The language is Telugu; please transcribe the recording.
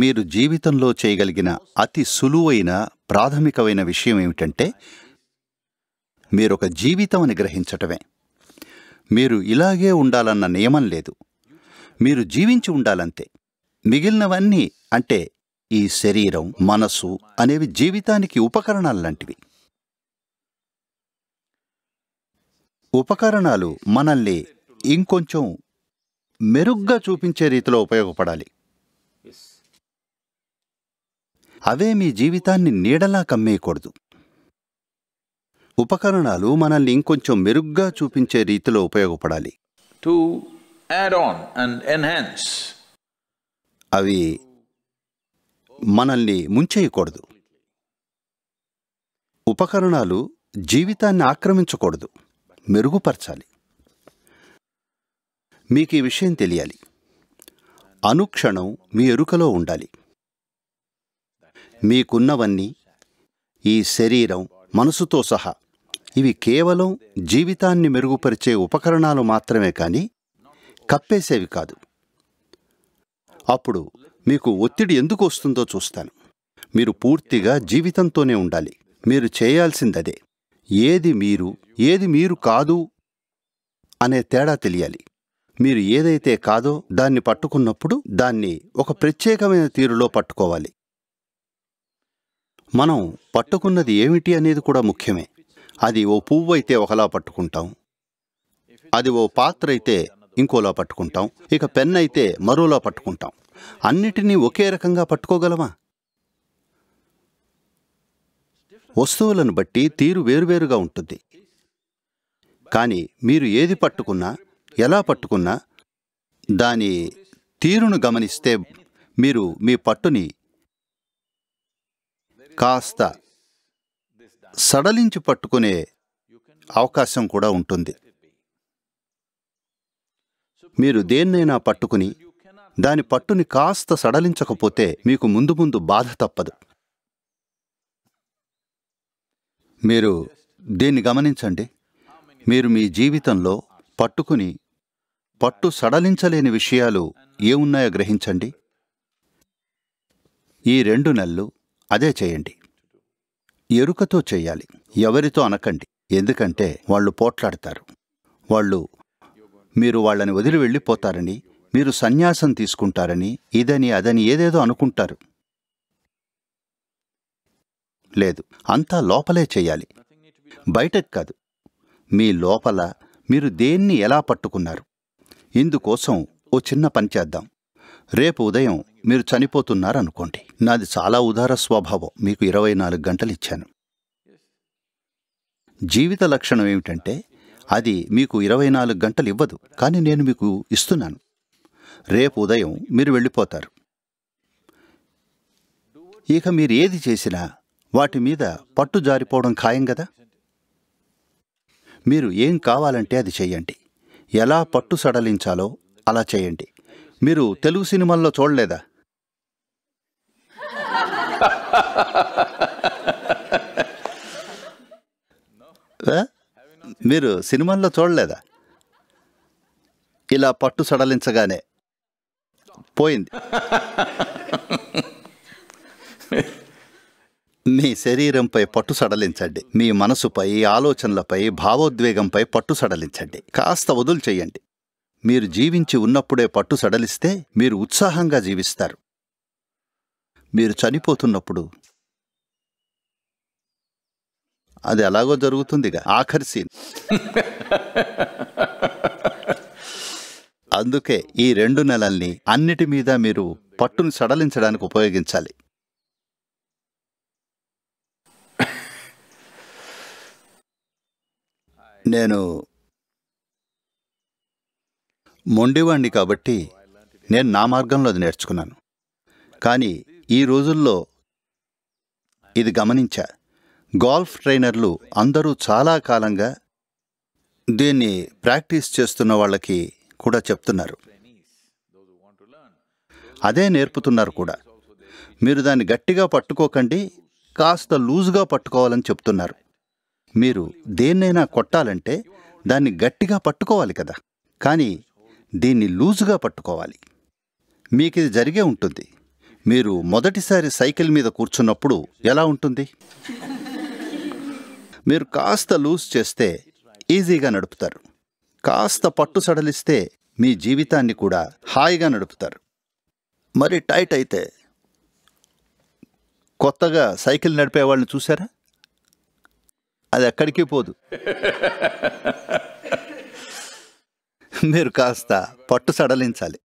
మీరు జీవితంలో చేయగలిగిన అతి సులువైన ప్రాథమికమైన విషయం ఏమిటంటే మీరు ఒక జీవితం అని గ్రహించటమే మీరు ఇలాగే ఉండాలన్న నియమం లేదు మీరు జీవించి ఉండాలంతే మిగిలినవన్నీ అంటే ఈ శరీరం మనసు అనేవి జీవితానికి ఉపకరణాలు లాంటివి ఉపకరణాలు మనల్ని ఇంకొంచెం మెరుగ్గా చూపించే రీతిలో ఉపయోగపడాలి అవే మీ జీవితాన్ని నీడలా కమ్మేయకూడదు ఉపకరణాలు మనల్ని ఇంకొంచెం మెరుగ్గా చూపించే రీతిలో ఉపయోగపడాలి అండ్ అవి మనల్ని ముంచేయకూడదు ఉపకరణాలు జీవితాన్ని ఆక్రమించకూడదు మెరుగుపరచాలి మీకు ఈ విషయం తెలియాలి అనుక్షణం మీ ఎరుకలో ఉండాలి మీకున్నవన్నీ ఈ శరీరం మనసుతో సహా ఇవి కేవలం జీవితాన్ని మెరుగుపరిచే ఉపకరణాలు మాత్రమే కానీ కప్పేసేవి కాదు అప్పుడు మీకు ఒత్తిడి ఎందుకు వస్తుందో చూస్తాను మీరు పూర్తిగా జీవితంతోనే ఉండాలి మీరు చేయాల్సిందదే ఏది మీరు ఏది మీరు కాదు అనే తేడా తెలియాలి మీరు ఏదైతే కాదో దాన్ని పట్టుకున్నప్పుడు దాన్ని ఒక ప్రత్యేకమైన తీరులో పట్టుకోవాలి మనం పట్టుకున్నది ఏమిటి అనేది కూడా ముఖ్యమే అది ఓ పువ్వు అయితే ఒకలా పట్టుకుంటాం అది ఓ పాత్ర అయితే ఇంకోలా పట్టుకుంటాం ఇక పెన్ అయితే మరోలా పట్టుకుంటాం అన్నిటినీ ఒకే రకంగా పట్టుకోగలమా వస్తువులను బట్టి తీరు వేరువేరుగా ఉంటుంది కానీ మీరు ఏది పట్టుకున్నా ఎలా పట్టుకున్నా దాని తీరును గమనిస్తే మీరు మీ పట్టుని కాస్త సడలించి పట్టుకునే అవకాశం కూడా ఉంటుంది మీరు దేన్నైనా పట్టుకుని దాని పట్టుని కాస్త సడలించకపోతే మీకు ముందు ముందు బాధ తప్పదు మీరు దీన్ని గమనించండి మీరు మీ జీవితంలో పట్టుకుని పట్టు సడలించలేని విషయాలు ఏమున్నాయో గ్రహించండి ఈ రెండు నెలలు అదే చేయండి ఎరుకతో చేయాలి ఎవరితో అనకండి ఎందుకంటే వాళ్ళు పోట్లాడతారు వాళ్ళు మీరు వాళ్ళని వదిలి వెళ్ళిపోతారని మీరు సన్యాసం తీసుకుంటారని ఇదని అదని ఏదేదో అనుకుంటారు లేదు అంతా లోపలే చేయాలి బయటకు కాదు మీ లోపల మీరు దేన్ని ఎలా పట్టుకున్నారు ఇందుకోసం ఓ చిన్న పని చేద్దాం రేపు ఉదయం మీరు చనిపోతున్నారనుకోండి నాది చాలా ఉదార స్వభావం మీకు ఇరవై నాలుగు గంటలు ఇచ్చాను జీవిత లక్షణం ఏమిటంటే అది మీకు ఇరవై నాలుగు గంటలు ఇవ్వదు కానీ నేను మీకు ఇస్తున్నాను రేపు ఉదయం మీరు వెళ్ళిపోతారు ఇక మీరు ఏది చేసినా వాటి మీద పట్టు జారిపోవడం ఖాయం కదా మీరు ఏం కావాలంటే అది చేయండి ఎలా పట్టు సడలించాలో అలా చేయండి మీరు తెలుగు సినిమాల్లో చూడలేదా మీరు సినిమాల్లో చూడలేదా ఇలా పట్టు సడలించగానే పోయింది మీ శరీరంపై పట్టు సడలించండి మీ మనసుపై ఆలోచనలపై భావోద్వేగంపై పట్టు సడలించండి కాస్త వదులు చేయండి మీరు జీవించి ఉన్నప్పుడే పట్టు సడలిస్తే మీరు ఉత్సాహంగా జీవిస్తారు మీరు చనిపోతున్నప్పుడు అది ఎలాగో జరుగుతుందిగా ఆఖరి సీన్ అందుకే ఈ రెండు నెలల్ని అన్నిటి మీద మీరు పట్టును సడలించడానికి ఉపయోగించాలి నేను మొండివాణ్ణి కాబట్టి నేను నా మార్గంలో అది నేర్చుకున్నాను కానీ ఈ రోజుల్లో ఇది గమనించా గోల్ఫ్ ట్రైనర్లు అందరూ చాలా కాలంగా దీన్ని ప్రాక్టీస్ చేస్తున్న వాళ్ళకి కూడా చెప్తున్నారు అదే నేర్పుతున్నారు కూడా మీరు దాన్ని గట్టిగా పట్టుకోకండి కాస్త లూజుగా పట్టుకోవాలని చెప్తున్నారు మీరు దేన్నైనా కొట్టాలంటే దాన్ని గట్టిగా పట్టుకోవాలి కదా కానీ దీన్ని లూజుగా పట్టుకోవాలి మీకు ఇది జరిగే ఉంటుంది మీరు మొదటిసారి సైకిల్ మీద కూర్చున్నప్పుడు ఎలా ఉంటుంది మీరు కాస్త లూజ్ చేస్తే ఈజీగా నడుపుతారు కాస్త పట్టు సడలిస్తే మీ జీవితాన్ని కూడా హాయిగా నడుపుతారు మరి టైట్ అయితే కొత్తగా సైకిల్ నడిపే వాళ్ళని చూసారా అది ఎక్కడికి పోదు మీరు కాస్త పట్టు సడలించాలి